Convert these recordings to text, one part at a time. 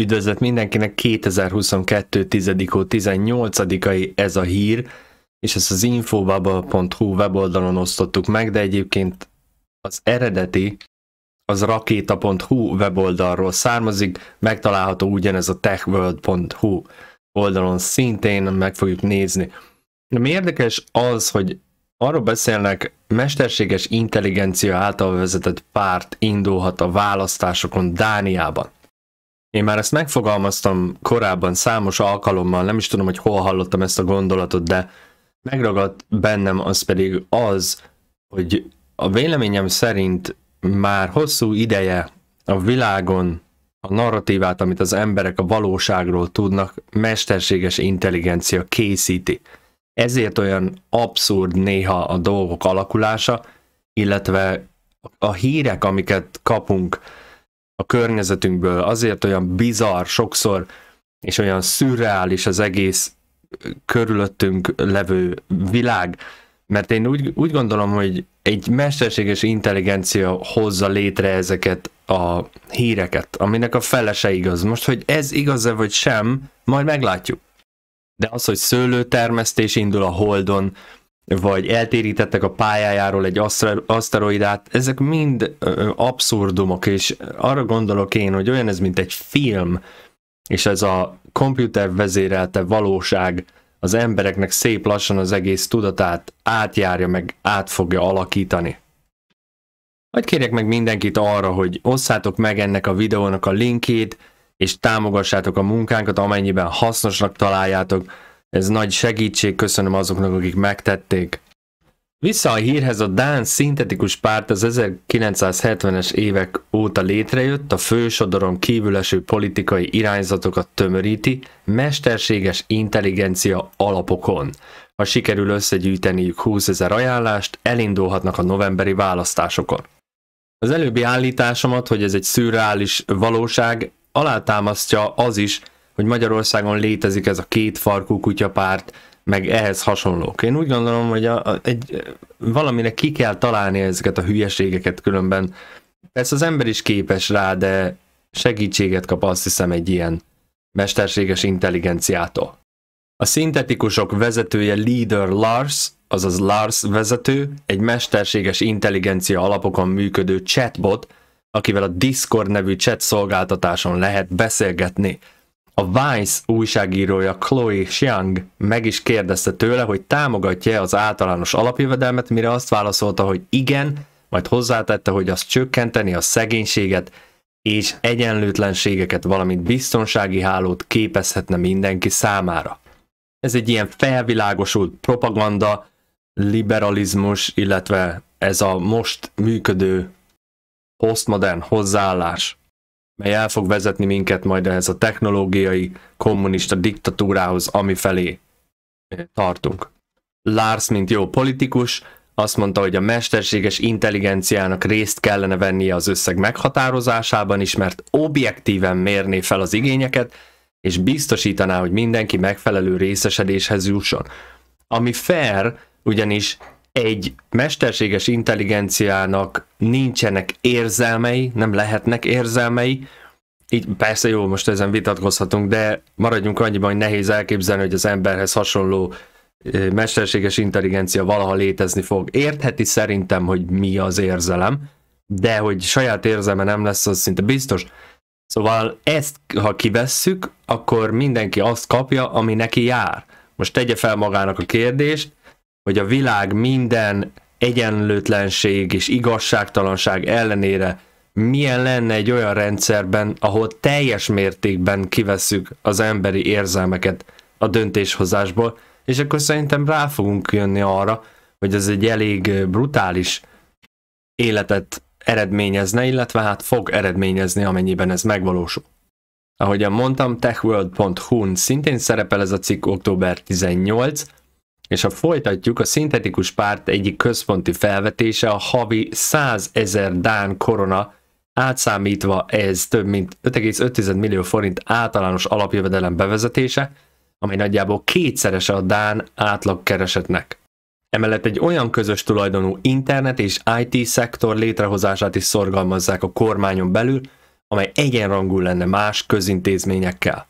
Üdvözlet mindenkinek 2022. 10. 18-ai ez a hír, és ezt az infobaba.hu weboldalon osztottuk meg, de egyébként az eredeti az rakéta.hu weboldalról származik, megtalálható ugyanez a techworld.hu oldalon szintén, meg fogjuk nézni. Mi érdekes az, hogy arról beszélnek, mesterséges intelligencia által vezetett párt indulhat a választásokon Dániában. Én már ezt megfogalmaztam korábban számos alkalommal, nem is tudom, hogy hol hallottam ezt a gondolatot, de megragadt bennem az pedig az, hogy a véleményem szerint már hosszú ideje a világon a narratívát, amit az emberek a valóságról tudnak, mesterséges intelligencia készíti. Ezért olyan abszurd néha a dolgok alakulása, illetve a hírek, amiket kapunk, a környezetünkből. Azért olyan bizarr sokszor, és olyan szürreális az egész körülöttünk levő világ, mert én úgy, úgy gondolom, hogy egy mesterséges intelligencia hozza létre ezeket a híreket, aminek a felese igaz. Most, hogy ez igaz-e vagy sem, majd meglátjuk. De az, hogy szőlőtermesztés indul a Holdon, vagy eltérítettek a pályájáról egy aszteroidát, ezek mind abszurdumok, és arra gondolok én, hogy olyan ez, mint egy film, és ez a komputer vezérelte valóság az embereknek szép lassan az egész tudatát átjárja, meg át fogja alakítani. Hogy kérjek meg mindenkit arra, hogy osszátok meg ennek a videónak a linkét és támogassátok a munkánkat, amennyiben hasznosnak találjátok, ez nagy segítség, köszönöm azoknak, akik megtették. Vissza a hírhez a Dán szintetikus párt az 1970-es évek óta létrejött, a fősodoron kívüleső politikai irányzatokat tömöríti, mesterséges intelligencia alapokon. Ha sikerül összegyűjteniük 20 ezer ajánlást, elindulhatnak a novemberi választásokon. Az előbbi állításomat, hogy ez egy szürreális valóság, alátámasztja az is, hogy Magyarországon létezik ez a két farkú kutyapárt, meg ehhez hasonlók. Én úgy gondolom, hogy a, a, egy, valamire ki kell találni ezeket a hülyeségeket, különben Ez az ember is képes rá, de segítséget kap azt hiszem egy ilyen mesterséges intelligenciától. A szintetikusok vezetője Leader Lars, azaz Lars vezető, egy mesterséges intelligencia alapokon működő chatbot, akivel a Discord nevű chat szolgáltatáson lehet beszélgetni – a Vice újságírója Chloe Xiang meg is kérdezte tőle, hogy támogatja az általános alapjövedelmet, mire azt válaszolta, hogy igen, majd hozzátette, hogy az csökkenteni a szegénységet és egyenlőtlenségeket, valamint biztonsági hálót képezhetne mindenki számára. Ez egy ilyen felvilágosult propaganda, liberalizmus, illetve ez a most működő posztmodern hozzáállás mely el fog vezetni minket majd ehhez a technológiai kommunista diktatúrához, ami felé tartunk. Lars, mint jó politikus, azt mondta, hogy a mesterséges intelligenciának részt kellene vennie az összeg meghatározásában is, mert objektíven mérné fel az igényeket, és biztosítaná, hogy mindenki megfelelő részesedéshez jusson. Ami fair, ugyanis egy mesterséges intelligenciának nincsenek érzelmei, nem lehetnek érzelmei, így persze jó, most ezen vitatkozhatunk, de maradjunk annyiban, hogy nehéz elképzelni, hogy az emberhez hasonló mesterséges intelligencia valaha létezni fog. Értheti szerintem, hogy mi az érzelem, de hogy saját érzelme nem lesz, az szinte biztos. Szóval ezt, ha kivesszük, akkor mindenki azt kapja, ami neki jár. Most tegye fel magának a kérdést, hogy a világ minden egyenlőtlenség és igazságtalanság ellenére milyen lenne egy olyan rendszerben, ahol teljes mértékben kiveszük az emberi érzelmeket a döntéshozásból, és akkor szerintem rá fogunk jönni arra, hogy ez egy elég brutális életet eredményezne, illetve hát fog eredményezni, amennyiben ez megvalósul. Ahogyan mondtam, techworld.hu-n szintén szerepel ez a cikk október 18, és ha folytatjuk, a szintetikus párt egyik központi felvetése a havi 100 ezer dán korona, átszámítva ez több mint 5,5 millió forint általános alapjövedelem bevezetése, amely nagyjából kétszerese a dán átlagkeresetnek. Emellett egy olyan közös tulajdonú internet és IT szektor létrehozását is szorgalmazzák a kormányon belül, amely egyenrangú lenne más közintézményekkel.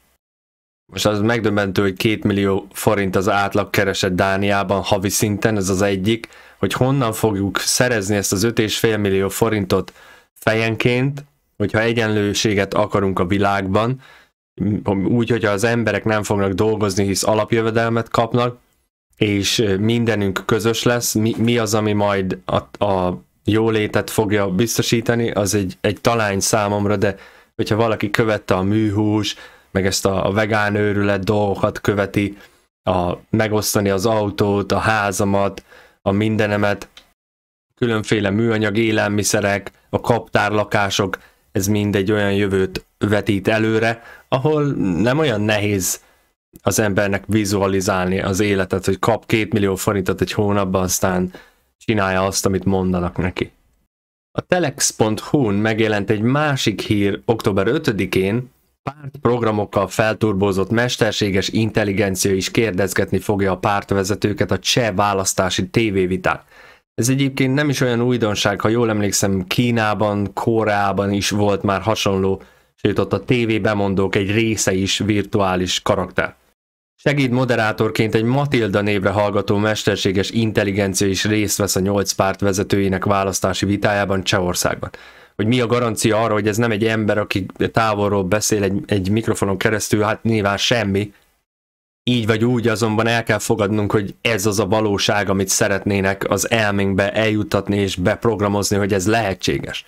Most az megdöbbentő, hogy két millió forint az átlag keresett Dániában havi szinten, ez az egyik, hogy honnan fogjuk szerezni ezt az 5,5 millió forintot fejenként, hogyha egyenlőséget akarunk a világban, úgy, hogyha az emberek nem fognak dolgozni, hisz alapjövedelmet kapnak, és mindenünk közös lesz, mi, mi az, ami majd a, a jólétet fogja biztosítani, az egy, egy talány számomra, de hogyha valaki követte a műhús, meg ezt a, a vegán őrület dolgokat követi, a megosztani az autót, a házamat, a mindenemet, különféle műanyag élelmiszerek, a kaptárlakások, ez mind egy olyan jövőt vetít előre, ahol nem olyan nehéz az embernek vizualizálni az életet, hogy kap két millió forintot egy hónapban, aztán csinálja azt, amit mondanak neki. A telex.hu-n megjelent egy másik hír október 5-én, pártprogramokkal felturbozott mesterséges intelligencia is kérdezgetni fogja a pártvezetőket a cseh választási tévévitán. Ez egyébként nem is olyan újdonság, ha jól emlékszem, Kínában, Koreában is volt már hasonló, sőt ott a TV bemondók egy része is virtuális karakter. Segéd moderátorként egy Matilda névre hallgató mesterséges intelligencia is részt vesz a nyolc párt vezetőinek választási vitájában Csehországban hogy mi a garancia arra, hogy ez nem egy ember, aki távolról beszél egy, egy mikrofonon keresztül, hát nyilván semmi. Így vagy úgy azonban el kell fogadnunk, hogy ez az a valóság, amit szeretnének az elménkbe eljutatni és beprogramozni, hogy ez lehetséges.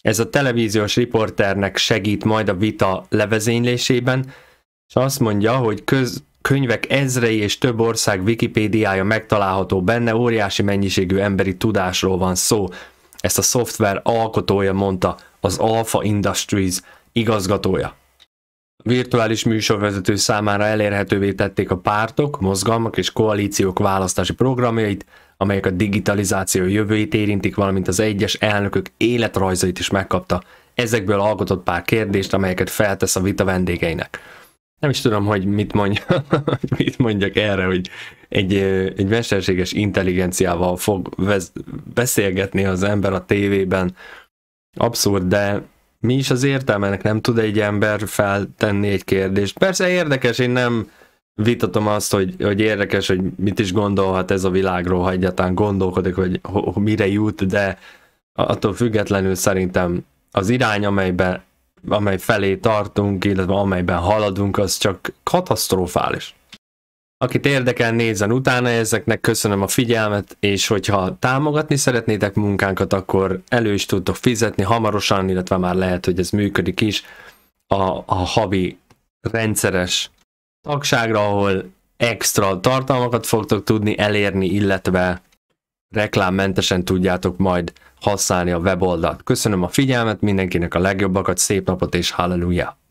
Ez a televíziós riporternek segít majd a vita levezénylésében, és azt mondja, hogy köz, könyvek ezrei és több ország Wikipédiája megtalálható benne, óriási mennyiségű emberi tudásról van szó. Ezt a szoftver alkotója mondta, az Alpha Industries igazgatója. A virtuális műsorvezető számára elérhetővé tették a pártok, mozgalmak és koalíciók választási programjait, amelyek a digitalizáció jövőjét érintik, valamint az egyes elnökök életrajzait is megkapta. Ezekből alkotott pár kérdést, amelyeket feltesz a vita vendégeinek nem is tudom, hogy mit, mondja, mit mondjak erre, hogy egy, egy mesterséges intelligenciával fog beszélgetni az ember a tévében. Abszurd, de mi is az értelmenek? Nem tud egy ember feltenni egy kérdést. Persze érdekes, én nem vitatom azt, hogy, hogy érdekes, hogy mit is gondolhat ez a világról, ha egyáltalán gondolkodik, hogy ho, ho, mire jut, de attól függetlenül szerintem az irány, amelybe amely felé tartunk, illetve amelyben haladunk, az csak katasztrofális. Akit érdekel, nézzen utána ezeknek, köszönöm a figyelmet, és hogyha támogatni szeretnétek munkánkat, akkor elő is tudtok fizetni hamarosan, illetve már lehet, hogy ez működik is, a, a havi rendszeres tagságra, ahol extra tartalmakat fogtok tudni elérni, illetve reklámmentesen tudjátok majd használni a weboldalt. Köszönöm a figyelmet, mindenkinek a legjobbakat, szép napot és halleluja!